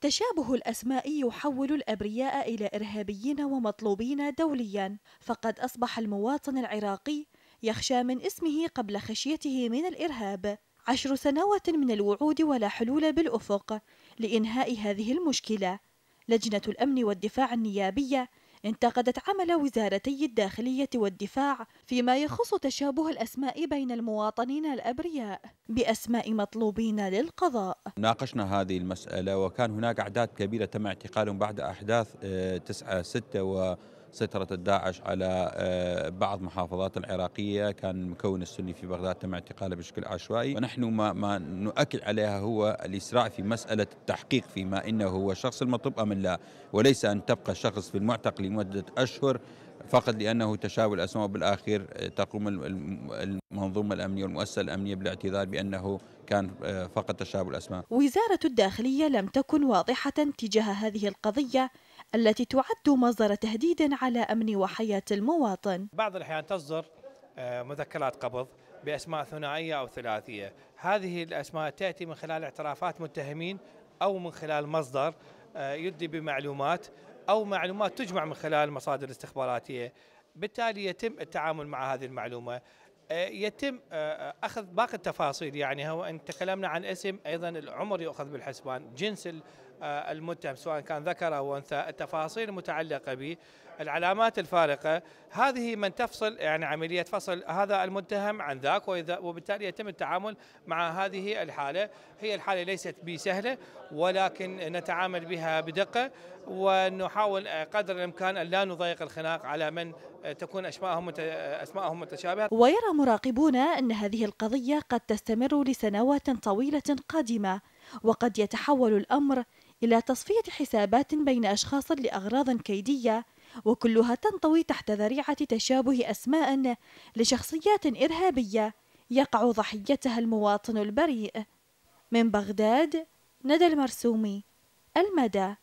تشابه الأسماء يحول الأبرياء إلى إرهابيين ومطلوبين دوليا فقد أصبح المواطن العراقي يخشى من اسمه قبل خشيته من الإرهاب عشر سنوات من الوعود ولا حلول بالأفق لإنهاء هذه المشكلة لجنة الأمن والدفاع النيابية انتقدت عمل وزارتي الداخلية والدفاع فيما يخص تشابه الأسماء بين المواطنين الأبرياء بأسماء مطلوبين للقضاء ناقشنا هذه المسألة وكان هناك أعداد كبيرة تم اعتقالهم بعد أحداث 9 آه، 6 و سيطرة الداعش على آه، بعض محافظات العراقية كان المكون السني في بغداد تم اعتقاله بشكل عشوائي ونحن ما, ما نؤكد عليها هو الإسراع في مسألة التحقيق فيما إنه هو الشخص المطلوب أم لا وليس أن تبقى الشخص في المعتق لمدة أشهر فقط لأنه تشابه الأسماء بالآخر آه، تقوم المنظومة الأمنية والمؤسسة الأمنية بالاعتذار بأنه كان آه، فقط تشابه الأسماء وزارة الداخلية لم تكن واضحة تجاه هذه القضية التي تعد مصدر تهديد على أمن وحياة المواطن بعض الأحيان تصدر آه، مذكرات قبض بأسماء ثنائية أو ثلاثية هذه الأسماء تأتي من خلال اعترافات متهمين أو من خلال مصدر آه، يدي بمعلومات أو معلومات تجمع من خلال مصادر استخباراتية بالتالي يتم التعامل مع هذه المعلومة آه، يتم اخذ باقي التفاصيل يعني هو ان تكلمنا عن اسم ايضا العمر يؤخذ بالحسبان جنس آه، المتهم سواء كان ذكر او انثى التفاصيل المتعلقه به العلامات الفارقه هذه من تفصل يعني عمليه فصل هذا المتهم عن ذاك وبالتالي يتم التعامل مع هذه الحاله هي الحاله ليست بسهله ولكن نتعامل بها بدقه ونحاول آه، قدر الامكان ان لا نضيق الخناق على من آه، تكون اسماءهم اسماءهم متشابهه ويرى مراقبون ان هذه القضيه قد تستمر لسنوات طويله قادمه وقد يتحول الأمر إلى تصفية حسابات بين أشخاص لأغراض كيدية وكلها تنطوي تحت ذريعة تشابه أسماء لشخصيات إرهابية يقع ضحيتها المواطن البريء من بغداد ندى المرسومي المدى